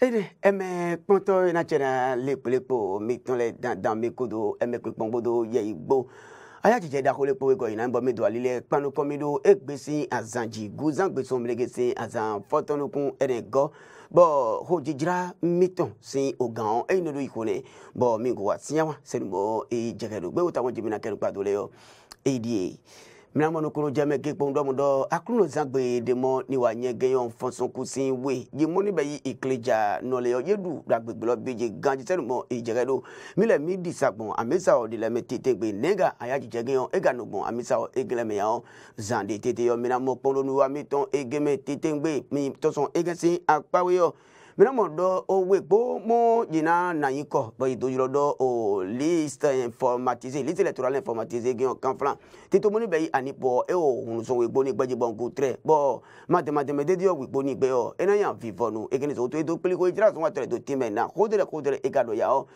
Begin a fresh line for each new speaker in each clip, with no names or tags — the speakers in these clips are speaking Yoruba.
ede eme kpɔtɔ ena tsɛ na lekpolekpo mi tɔn lɛ dandan mi kodo eme kpekpɔnkpodo yɛ igbo aya tsitsi ɛda kole kpowe kɔ yina bɔ mi e do ali lɛ kpanu kɔmi do egbesi azanji guzan gbesun mlegesi azan fɔtɔnukun ɛnɛ gɔ bɔn hodzidzra mitɔn si ogan eyi ne do yi bɔn mi ko wa siyan wa sɛnubɔ eyi jɛgɛ do gbɛwo ta wɔn jɛmina kɛnɛ do lɛ yɔ eyi minamɔnu kolo jɛmɛ ke kpɔn dɔmu dɔ zagbe demɔ ni wa nye gɛyɔn fɔnsɔnku we yimɔ ni bɛ yi ikilidza nɔlɛyɔ yedu agbegbelɔ beje gan jisɛnu mɔ ijɛgɛ do mi lɛ mi di sagbɔn amisawo de lɛ tete gbe nega aya jijɛ gɛyɔn ega nugbɔn amisawo egele mi yawɔ zan de tete yɔ minamɔ kpɔn wa mi egeme tete gbe mi tɔsɔn egesi akpawo yɔ mìíràn dɔ owe kpo mo yina nanyi kɔ bɛ idojurɔ dɔ o liste informatise liste électorale informatise gɛn kan filan titomoni bɛ yi ani pɔ e o wunuso we kpo ni gbɛdzi bɔn e e e ko trɛ bɔn matɛmatɛmɛ dedi yɔ we kpo ni gbɛ yɔ ena yan fi fɔnu ekele sɔgɔ to eto kpeliko edzra sɔn wa tɛrɛ to tɛmɛ na kodere kodere eka dɔ ya ɔ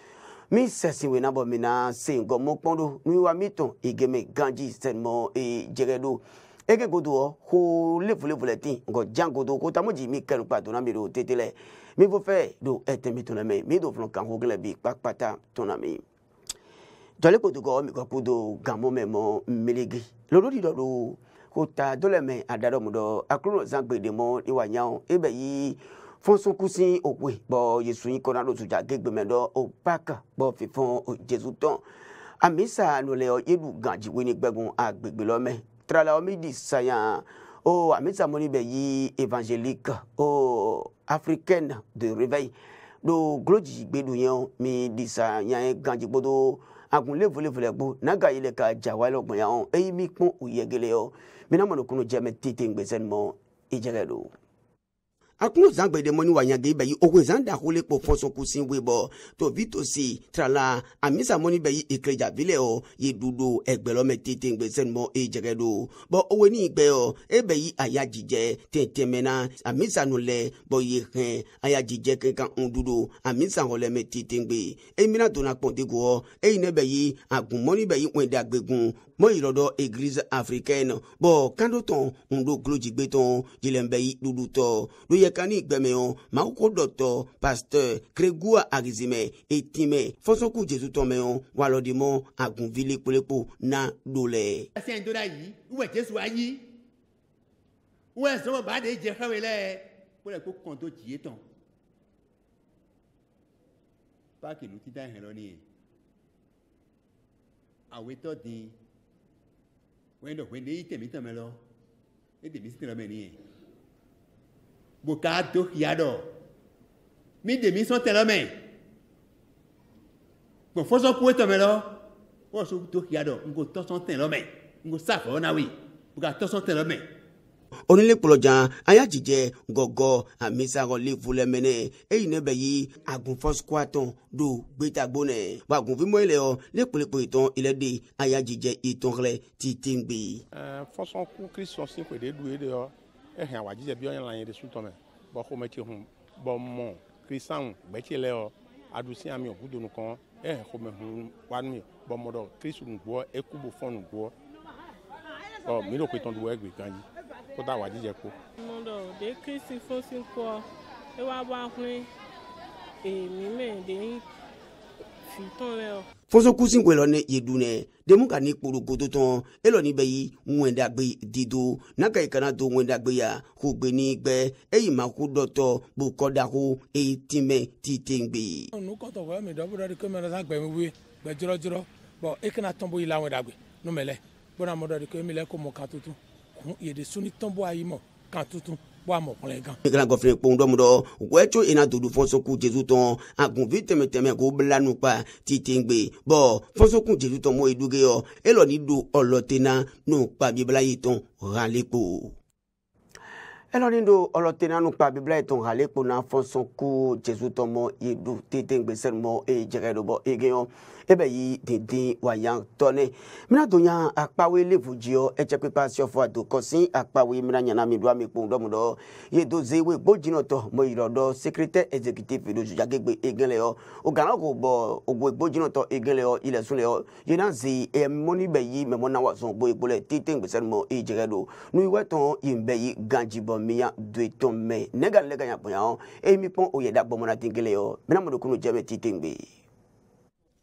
mi sɛsin wena bɔ mina seŋgɔ mɔkpɔn do nuyiwa mi tɔn egeme ganji sɛnumɔ e jɛgɛ do eke godo ɔ ko lefulefulɛ ten nkɔ jan godo ko tamoji mi kɛnu kpa donna mi do tete lɛ mi fo fɛ do ɛ tɛmɛ tɔnɔ mɛ mi do fɔlɔ kanko gɛlɛ bi kpakpata tɔnɔ mi tɔle ko tugɔ mi kɔ ko do gamɔ mɛ mɔ melege lolo di dɔ do ko ta dɔlɛ mɛ a da dɔ mu dɔ a kulo zan gbede mɔ ni wa nyawo e bɛ yi fɔnsunkusi òwe bɔ yesu yi kɔnɔ alo sojá gẹgbẹmɛ dɔ o paaka bɔ fífɔn o jesu tɔn amisa nulɛ yedu ganjiwe ni gbɛgun agbègbè lɔmɛ trala omi di saya o amisa mɔni bɛ yi evangelique o africaine de réveil ɗo glodzi gbeɖu yɛn mi disa yɛn gãdzi gbodo agun levolevole gbo naga yi le ka dzawa le ɔgbɔn yɛn eyi mi kpɔn o yɔ mina mɔnukunu jɛmɛ tete ŋgbɛsɛn idzɛlɛ do akunu zangbedemɔni wa nyage bɛ yi owe zan da kole kpo fɔnsɔn kusin we bɔ tovi tosi trala amisa bɛ yi ekeleja vilɛ o ye dudo ɛgbɛlɔmɛ tete gbɛsɛnumɔ eye jɛgɛ do bɔn owe ni gbɛ o e bɛ aya jijɛ tɛntɛnmɛna amisanu lɛ bɔn ye hɛn aya jijɛ kankan ŋun dudo amisanwɔlɛmɛ tete gbe emina donna kpɔn dego eyi ne bɛ yi agunmɔni bɛ yi wɛnde agbegun mo yirɔ dɔ église africaine bɔn kan do tɔn ŋun do kulo jigbe tɔn jilɛn bɛ yi dudu tɔ do yɛ pasteur grégoire agizimɛ etimɛ fɔsɔnku jesu tɔmɛ yɔ walɔdimɔ agunvili kpolekpo na do lɛ. ɛsɛ in tora yi wɛ jesu ayi wɛ sɔn ba de jɛ fɛn mi lɛ kpɔlɔ ko kɔn to tɔn paaki lu ti da hɛn ni ye awetɔ di wọ́n dọ̀ pé ní tèmi tàn mẹ́ lọ ní tèmi sì tẹ̀lọ́ mẹ́ nìyẹn bùkátó yàdọ̀ mí tèmi sọ tẹ̀lọ́ mẹ́ gbọ̀n fọ́sọ́ kú tàn mẹ́ lọ wọ́n sọ tó yàdọ̀ ngo tọ́sán tẹ̀lọ́ mẹ́ ngo sáfọ̀ náwì bùkátó sọ tẹ̀lọ́ mẹ́ onílẹ̀kpọ̀lọ̀jà ayájijẹ gọ̀gọ̀ àmísàrọ̀lẹ̀ fúlẹ̀mẹ́nẹ́ èyí nẹ́bẹ̀ yìí àgùnfọ́sùkúàtàn do gbẹ́tàgbọ́nẹ̀ wà gùnfimọ́ ilẹ̀ ọ lẹ́kpọ̀lẹ́kpọ̀ ìtàn ilẹ̀ de ayájijẹ ìtàn rẹ̀ ti tẹ́ ń gbé. fọ́sọ́nkú kristian sí pèdè du yé de ọ ẹ hàn wà jíjẹ bí ọ̀yàn la yẹn de sùtọ̀ mẹ bọ́ kó mẹ́tì hùn bọ́ mọ́ kristian gbẹ́tì lẹ́ ọ adusi ami ọ̀gúdonu kan ẹ hàn kó mẹ́ hùn wà mí bọ́ mọ́dọ̀ kristu nùgbọ́ ẹkú bò fọ́ọ̀nù gbọ́ ọ mi ló pe tán du ẹgbẹ̀ gan yìí kódà wà jíjẹ kú. mọdọ de kristi fosi kọ ewa bá hwẹ èmi mẹ de fitọn lẹ o. fosokusi ŋgɔlɔ ne yedunɛ demu ka ni kporo goto tɔn elɔni bɛ yi ŋwɛndagbe dido naka yi kana to ŋwɛndagbe ya ko gbe ni gbɛ eyi ma ko dɔtɔ bo kɔdako eyi timɛ ti ten gbe. nu kɔtɔ fɔ mi dɔbɔ dɔ de ko mɛlɛ san gbɛmi wue gbɛ dzrɔdzrɔ bɔn e kana tɔnbo yi la ŋwɛndagbe numɛlɛ bɔn a mɔ dɔ de ko e mi lɛ kun yede suni tɔn bɔ ayi mɔ kan tuntun bɔ a mɔ kɔlɛ gan. kíkìlá gɔfin kpɔn dɔmu dɔ wɛtso ina dodo fɔnsɔkun jesu tɔn agunfi tɛmɛtɛmɛ k'o bila nukpa titengbe bɔn fɔnsɔkun jesu tɔn mɔ eduge yɔ elɔni do ɔlɔtena nukpa bibla yi tɔn raleko elɔni do ɔlɔtena nukpa bibla yi tɔn raleko na fɔnsɔkun jesu tɔn mɔ yedu titengbe sɛnumɔ eye jɛgɛ dɔ bɔ ege yɔ ebe yi dede wayang tone mina donya akpawe levujio eche pepa siofo ado kosi akpawe mina nyana mi dwa mi pon do mudo ye do zewe gbojina to mo irodo secretary executive do juja gegbe egenle o ogana go bo ogbo gbojina to egenle o ile sunle o ye na zi e mo yi me mo na wa so gbo ipole tete ngbese mo ijere do nu iwe ton imbe yi ganjibo miya do eton me nega lega na tingele o e, mina mo do kunu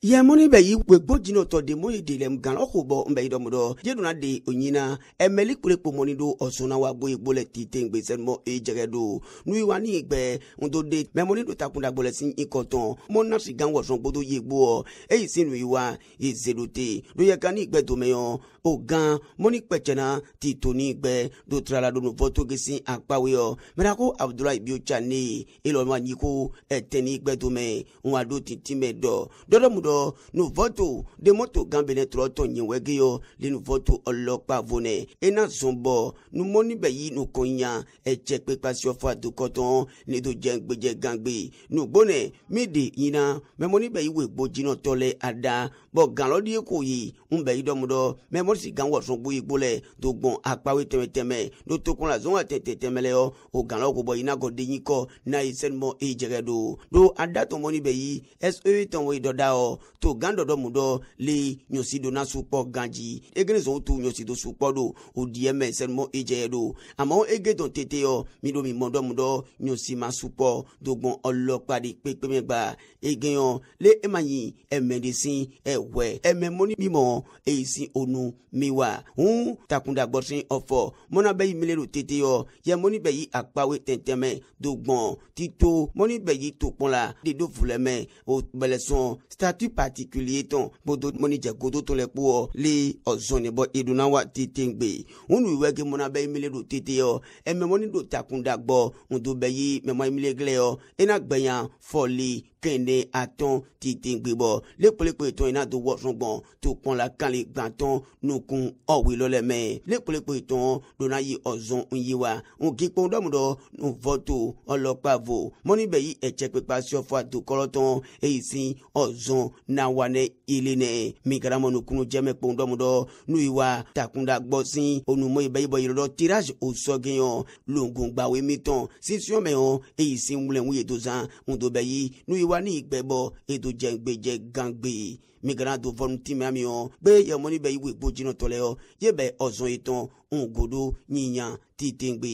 ye moni be yi gbe gbojino de moye de lɛm gan ɔkò bɔ nbɛ yi dɔmɔ dɔ de onyina ɛmɛli kpele kpomɔni do ɔsona wa gboye gbolɛ ti te ngbe sɛnumɔ eyi jɛgɛ do nuyi wa ni gbɛ ŋdo de mɛmɔni do takunda gbolɛ si ikɔtɔn mɔ nasi gan wɔsɔn gbodo ye gbɔ eyi si nuyi wa ye zedo te do yɛ gan ni gbɛ domeyɔ o gan mɔni kpɛtsɛna ti to ni gbɛ do tirala do nufɔ toge si akpawe yɔ mɛra ko abudulayi bi o tsa ne elɔnwa nyi ko ɛtɛ e ni gbɛ dome ŋun a do titi mɛ dɔ dɔdɔmu dɔ lɔ nu vɔto de moto gan bene trɔ tɔ nye wɛge yɔ le nu vɔto ɔlɔ kpa vonɛ ena zɔn bɔ numɔni bɛ yi nu kɔnya ɛtsɛ kpekpa si ɔfɔ adokɔtɔn ne do dze gbedze gangbe nu gbɔnɛ mi de yina mɛmɔni bɛ yi wo egbo dzinɔtɔ lɛ ada bɔn galɔ di ye ko ye n bɛ yi dɔmu dɔ mɛmɔni si gan wɔsɔn gbo yi gbo lɛ do gbɔn akpawe tɛmɛtɛmɛ do tokun la zɔn wa tɛtɛ tɛmɛ lɛ yɔ o galɔ ko bɔ yina gɔ denyi kɔ n'a ye sɛnumɔ eyi jɛgɛ do do ada tɔmɔni bɛ yi ɛs tɔn wo yi dɔ da ɔ to gãndɔ dɔ mu dɔ le nyɔsi do na sukpɔ gãdzi egre zɔn tu nyɔsi do sukpɔ do o diɛ mɛ sɛnumɔ edze yɛ do amewo ege dɔn tete yɔ mi do mi mɔ dɔ mu dɔ nyɔsi ma sukpɔ dogbɔn ɔlɔkpa de kpekpe mɛ gba ege yɔ le ema yi ɛmɛ de si ɛwɛ ɛmɛ mɔni mimɔ eyi si onu miwa ŋu takunda gbɔsi ɔfɔ mɔna bɛ yi mile do tete yɔ yɛ mɔni bɛ yi akpawe tɛntɛmɛ dogbɔn tito mɔni bɛ yi tokpɔn la de do vulɛmɛ o bɛlɛsɔn statu particulier tɔn bodo mɔni jɛ godo tɔn lɛ kpɔ le ɔzɔnni bɔ eduna wa tete gbe ŋunu iwe ke mɔna bɛ emile do tete yɔ ɛmɛ mɔni do takunda gbɔ ŋdo bɛ yi mɛmɔ emile gilɛ yɔ ena gbɛnya fɔli kende atɔn titengbebɔ lekpolekpo tɔn yina do wɔsɔgbɔn to kpɔn la kan le gbãtɔn nukun ɔwi lɔlɛ mɛ lekpolekpo tɔn dona yi ɔzɔn n yi wa nkikpɔn dɔmu dɔ nuvɔto ɔlɔkpavo mɔni bɛ yi ɛtsɛ kpekpe asiɔfɔ adokɔlɔtɔn eyi si ɔzɔn nawa ne ile nɛ migaramɔ nukunu jɛmɛ kpɔn dɔmu dɔ nu yi wa takunda gbɔ si onumɔ yi bɛ yibɔ yɛlɛ dɔ tirage osɔgɛyɔn longongbawe mitɔn sisiɔn mɛ yɔn eyi si ŋulɛ ŋu ye dozan ŋudobɛ yi nu wani gbẹbọ edo jẹngbẹjẹ gangbe migrant do volunteer mi ami o gbe yẹmọni bẹ iwe gbojinọ tọlẹ o yẹ bẹ ọzọn itan ngodo yiyan titengbe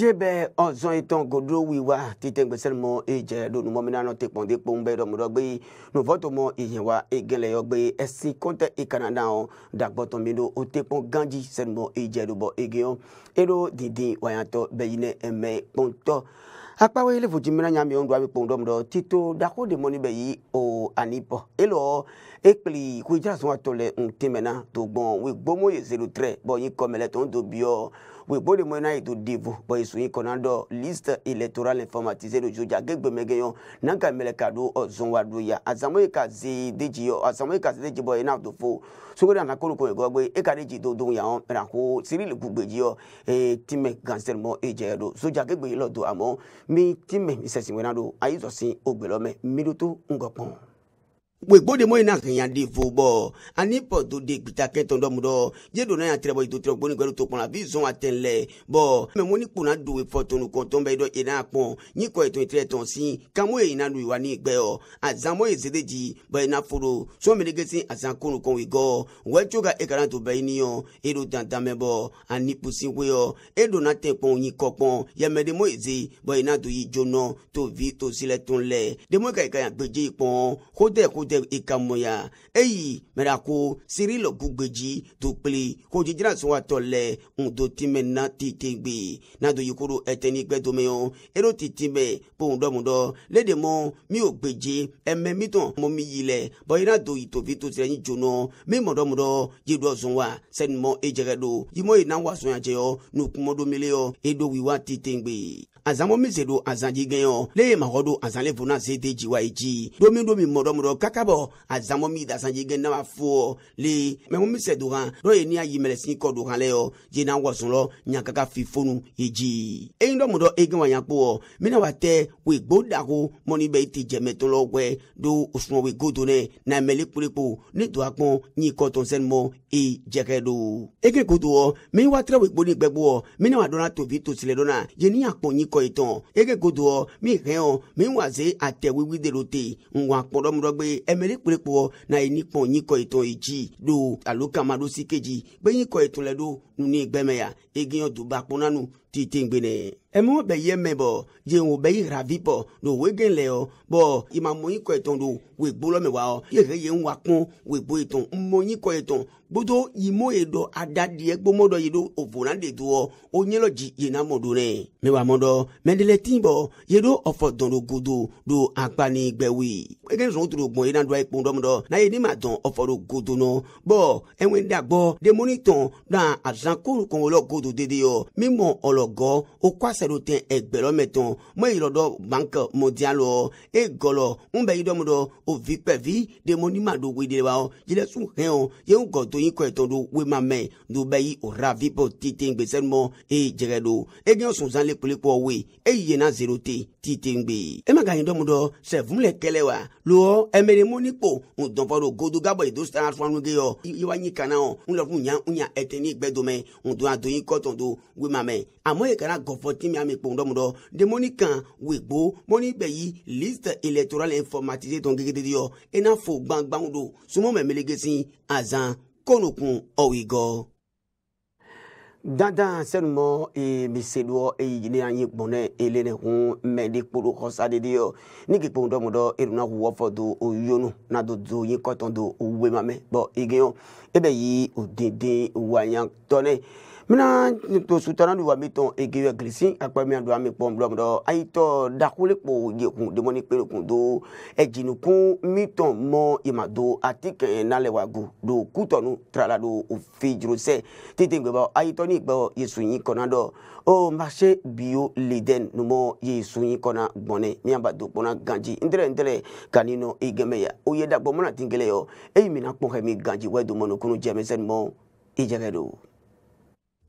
yebe ọzọ itan godo wiwa titẹgbẹ sẹni mọ ìjẹ lónìí mọ mìíràn tẹ pọn dé pọn bẹẹ dọmọdọ gbé nùfọtò mọ ìyẹn wa ìgẹlẹ yọ gbé ẹsìn kọńtẹ ìkànnàdà ọ dàgbọtọ mi ló o tẹ pọn ganji sẹni mọ lóbọ ege ọ èrò dídín wàyàtọ bẹyìn ẹmẹ pọntọ akpawo ele vo dzimina nyame wo ŋdɔa mi kpɔn dɔm dɔ tito dako de mɔ bɛ yi o anibɔ elɔ ekpli ko idzra zɔn atɔ le ŋutime na to gbɔn wi gbomo ye zero tre bɔn yi kɔme le tɔn do biɔ wekpo de mo na yeto devo bo esu yi kɔna dɔ liste électorale informatise do dzodza gegbemege yɔ nanka mele ka do ɔzɔn wa do ya azamo yi e ka ze de dzi yɔ azamo yi ka se de dzi bɔ yi na fo sogo de anakolo ko egɔ gbe eka de dzi do do ya yɔ ɛna ko sirili gbogbo dzi yɔ ee tìmɛ gansɛn mɔ edze yɛ do dzodza gegbe yi lɔ do amɔ mi tìmɛ misɛsi wɛna do ayi zɔsi ogbelɔmɛ mi do to ŋgɔ kpɔn. We de moyi na kanya de fo bɔ ani pɔtɔ de gbita kɛntɔn dɔ mu dɔ yedo na yan tɛrɛbɔ yi to tɛrɛ gbɔni gbɛlu to kɔn a bi zɔn a tɛn lɛ bɔn mɛ mo ni kunna do fɔtɔnu kɔntɔn bɛ dɔ yina kpɔn ni kɔ etɔn tɛrɛ tɔn si kamo ye yina nu wa ni gbɛ yɔ a zanmɔ ye zede ji bɔn yina foro sɔn mele gesi a zan kɔnu kɔn wi gɔ wɛtso e ka ekara to bɛ yini yɔ edo dantan mɛ bɔ ani pusi e ko yɔ edo na tɛ kpɔn yi kɔ to yi jo nɔ to vi to silɛ tɔn ikamuya eyi mɛra ko sirilo gugbeji tukpili ko jijira sɔn wa tɔ lɛ ŋdo tìmɛ na tètè gbé nado yikoro ɛtɛni gbɛdome o ero tètè mɛ pohun dɔmudɔ lé de mɔ mi ò gbèje ɛmɛ mi tɔn mɔ mi yi lɛ bɔn yina do itobi to tirɛ ni jono mi mɔ dɔmudɔ yedɔ zɔn wa sɛnumɔ ejɛgɛ do yimɔ yina wa sɔn ya jɛyɔ nukumɔdomele yɔ edo wiwa tètè gbé azãmo mi zeɖo azãdzi gẽyɔ le ye maxɔ ɖo azã le vona zede dziwa yi dzi domidomi mɔɖɔmɔɖɔ kaka bɔ azãmo mi da azãdzi gẽ nama fo le mɛmo mi se do hã ɖɔ ye nia yi mele si kɔ do hã le yɔ yena wɔsɔn lɔ nyakaka fi fonu yi dzi eyin dɔ mɔɖɔ wa nyakpɔ mina wa tɛ we gbɔ dako mɔni bɛ iti jɛmɛtɔ lɔ wɛ do osunɔ we godo nɛ na mɛli kpolekpo ni do akpɔn nyi kɔtɔnsɛn mɔ e jɛkɛ do ege kodo wɔ mi wa tɛrɛ we gbɔ ni gbɛgbɔ mina wa dɔna tovi tosilɛ dɔna yeni akpɔn nyi k kọ ìtàn ekekodo mi hẹn mi wàze atẹwiwi de lote nwa kpọdọmọdọgbe ẹmẹri kpelekpọ na yi nipọn nyi kọ yi dzi do alo kamaɖosi kedzi gbe nyi kọ ìtàn lẹ do nuni gbɛmɛya egiyan duba kpɔnanu ti tengbene. ɛmɛ bɛ yɛ mɛ bɔ jɛnwo bɛ yi ravi bɔ do wege lɛ o bɔ imamɔnyi kɔ etɔn do we gbolɔ mɛ wa o yɛrɛ yɛ ŋwa kún we gbo etɔn mɔnyi kɔ etɔn gbódò yimó yɛ dɔ adadiɛ gbómɔ dɔ yi do òvòna de do ɔ o nyɛlɔ dzi yina mɔ do nɛ mɛ wa mɔ dɔ mɛdɛlɛ ti bɔ yɛ do ɔfɔ dɔn do godo do agbani gbɛwi ege zɔn to do gbɔn yina do ayi kpɔn dɔm dɔ n'a ye ne ma dɔn ɔfɔ do godo nɔ bɔ ɛwɛn dagbɔ demoni tɔn na az zankuru kɔngɔlɔ godo dede yɔ mimɔ ɔlɔgɔ okɔasɛro tɛ ɛgbɛlɔmɛ tɔn mɛ yirɔdɔ banke mɔdiya lɔ e gɔlɔ n bɛ yidɔmu dɔ o vipɛvi demonima do wede wa jilesu hɛn o yewu gɔdo yin kɔɛtɔn do wema mɛ do bɛ yi o ra vipɔ tite gbesɛnumɔ e jɛgɛ do e gɛn sunsan le kpolekpɔ we e yena zero te tite gbe e ma ka yidɔmu dɔ sɛfun le kɛlɛ wa lɔ ɛmɛrɛmɔnikpo e ŋdɔnfɔ do godo gabɔ idositara e fɔnuge yɔ yiwa nyi kana o ŋlɔfun nya ŋnya ɛtɛni gbɛdome mɛ ŋdo ado yi kɔtɔn do we ma mɛ amɔ yi kana gɔfɔ ti mi ami kpɔn dɔmu dɔ demoni kan wegbo mɔni bɛ yi liste électorale informatisée tɔn gegede yɔ ena fo gbangbanw do sumɔ mɛ melege azan kɔnukun ɔwigɔ dandan sɛnu mɔ ee mi se doɔ eyi yini anyi gbɔnɛ ele ne ho mɛ de kpolo xɔsa de de yɔ ni ke kpɔn eruna wɔ do o yonu na do do yin kɔtɔn do o wema bɔn ege ebe yi o denden wanya ne mina to sutanani wa mi tɔn egeya girisi akpamia do ami e kpɔm lɔm dɔ ayi tɔ dakulekpo yekun demoni kperekun do ejinukun mi tɔn mɔ ima do ati kɛɲɛ nalɛ wa go do kutɔnu trala do ofejurusɛ tete gbɛbɔ ayi tɔ ni gbɔ yesunyi kɔnɔ dɔ o marché bio leden numɔ yesunyi kɔnɔ gbɔnɛ miaba do kpɔna ganji ntɛrɛ ntɛrɛ kaninɔ egɛmɛ ya o ye dagbɔ mana tin kɛlɛ yɔ eyi mina kpɔn kɛ mi ganji wɛ jɛmɛsɛn mɔ ijɛgɛ do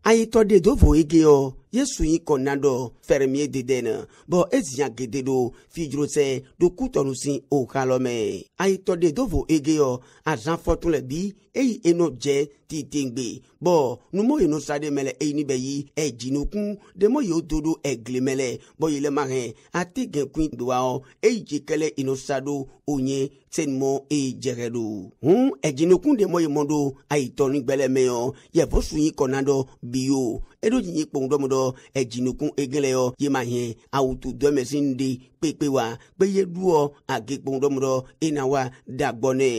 anyị tọdị dovo gị ọ yesu yi kɔnna dɔ fɛrɛmiye dede na bɔn eziya gede do fidrosɛ dokutɔnusi o ka lɔmɛ ayetɔde dovo ege yɔ azan fɔtun lɛ bi eyi eno jɛ titegbe bɔn numu yinu sade mɛlɛ eyi ni bɛ yi ɛdzinukun demo yi o do do ɛgli mɛlɛ bɔn yɛlɛma hɛ ate gɛnkun doa eyi jikɛlɛ inu sado o nye sɛnumɔ eyi jɛgɛ do hun ɛdzinukun demo yi mɔ do ayetɔnigbɛlɛ mɛ yɔ yɛfɔsun yi kɔnna dɔ bi yo eɖo dzi nyi kpɔŋdɔm ɖɔ edzinukun egele yɔ yema hɛ awutu dɔmɛsin de kpekpe wa kpe ye ɖuɔ age kpɔŋdɔm ɖɔ ena wa da gbɔ nɛ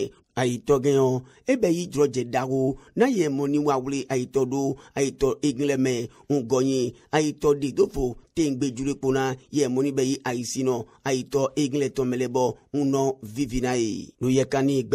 ayitɔ gɛyɔ ebe yi dzrɔ dze dawo na yɛ mɔni wawli ayitɔ do ayitɔ egle mɛ ŋgɔnyi ayitɔ de dofo tengbe jure kpona ye moni bɛ yi ayi sinɔ ayi tɔ egilɛ tɔ mɛlɛbɔ ŋunɔ vivina ye lo yɛ ka ni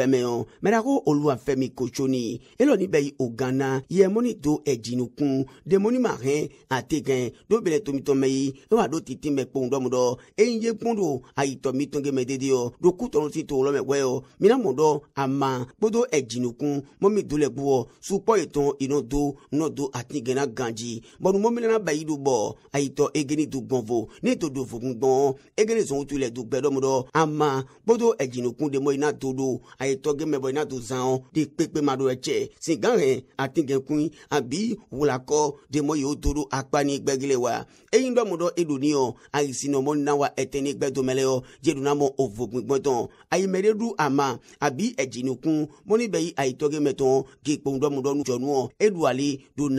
olu wa fɛn mi kotsoni elɔni bɛ yi o gana ye moni do ɛdzinukun demoni ma hɛn ate gɛn do bɛlɛ tomitɔ mɛ yi ewa do titi mɛ kpɔn dɔmu dɔ eyin ye kpɔn do ayi tɔ mi tɔnge mɛ dede yɔ do kutɔnu ti to wɔlɔmɛ wɛyɔ minamɔ dɔ ama kpodo ɛdzinukun mɔmi do lɛ gbɔ supɔ etɔn inɔ do nɔ do ati gɛnna ganji bɔnu mɔmilana bɛ yi do bɔ ayi tɔ ege egini dugbɔnvo ni dodo vogungbɔn egini zɔn tu le dugbɛdɔmɔdɔ ama gbɔdɔ edzinukun de mɔ yina do do ayi tɔge mɛbɔ yina do zan de kpekpe ma do ɛtsɛ si gahɛn atigɛkun abi wulakɔ de mɔ yi o do do akpa ni gbɛgile wa eyin dɔmɔdɔ edo ni yɔ ayi sinɔmɔ na wa ɛtɛ ni gbɛdomɛlɛ yɔ jedunamɔ ovogungbɔntɔn ayi mɛde du ama abi edzinukun mɔni bɛ yi ayi tɔge mɛtɔn gekpɔn dɔmɔdɔ nutsɔnuɔ eduali do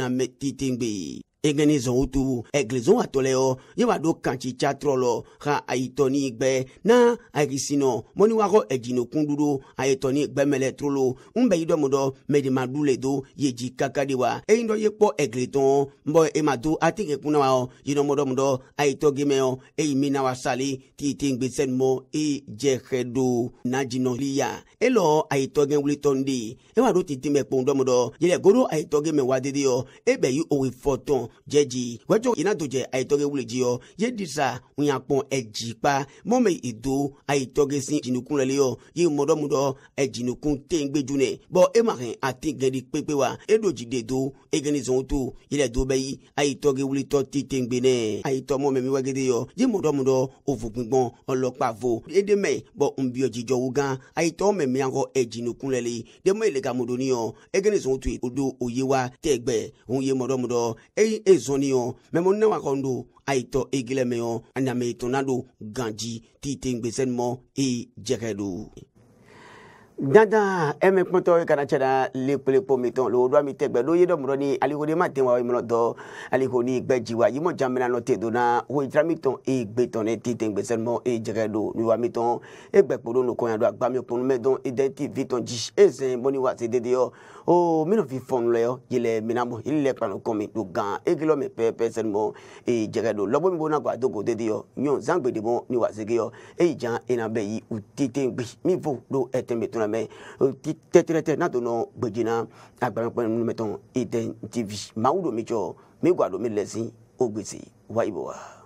egeni zɔn wotu eglezɔn atɔlɛ yɔ yɛ wa do kantsi tsatrɔ xa ayitɔ gbɛ na ayisinɔ mɔni wa kɔ edzinokun dudu ayitɔ gbɛmɛlɛ trolo nbɛ yi dɔmu dɔ mɛdema du le do yedzi kaka de wa eyi dɔ ye kpɔ egletɔn nbɔ ema do atike kun e na wa yinɔmɔ dɔmu dɔ ayitɔ gemɛ yɔ eyi mina wa sali titi gbese numɔ eyi dze xe do nadzinɔ liya elɔ ayitɔ gɛn wulitɔ nu de ewa do titi e mɛ kpɔn ebe yi owe fɔtɔn jeji wejo ina doje aitoge wule jiyo ye disa unyakpon ejipa mome ido aitoge sin jinukun lele yo ye modo modo ejinukun tengbe june bo emarin ati gedi pepe wa edo jide do egeni zon to yele do beyi aitoge wule to ti tengbe ne aito mome mi wegede yo ye modo modo ovo gbon olopa vo ede me bo umbio jijo wugan aito meme yango ejinukun lele demo ele ga modo ni yo egeni zon to ezɔniyɔ mɛmɔ ne wa kɔn do ayitɔ egilɛmɛyɔ anyameyitɔna do ganji tite gbesɛnumɔ e jɛgɛ e e e do. dada ɛmɛ kpɔtɔ yi kana tsɛra lekpelekpɔ mi tɔn lowo do ami tɛgbɛ do ye dɔ mɔrɔ ni aliko de ma ten wa oye mɔrɔ dɔ aliko ni gbɛ dzi wa yimɔ jamina nɔ te do na woyi tra mi tɔn eye gbe tɔn ne tete gbese mɔ eye jɛgɛ do ni wa mi tɔn egbe kpo do nukɔnya do agbami kpɔnu mɛ dɔn edenti vi tɔn dzi eze mɔni wa se dede yɔ o mino fi fɔnu lɛ yele minabo yele kpanu kɔmi do gan ekilɔ mi pɛpɛ sɛni mɔ e jɛgɛ do lɔbɔ mi bo na gba to ko tete yɔ nyɔ zangbe de bɔ ni wa segi yɔ eyi jan ina bɛ yi u tete gbi mi fo do ɛtɛn bɛ mɛ o ti tɛtɛrɛtɛ n'a to nɔ gbɛdzena agbanakpɛ nu mɛtɔn eten tv mawu do mi tsɔ mi gba do mi lɛsi o gbese wa ibo wa.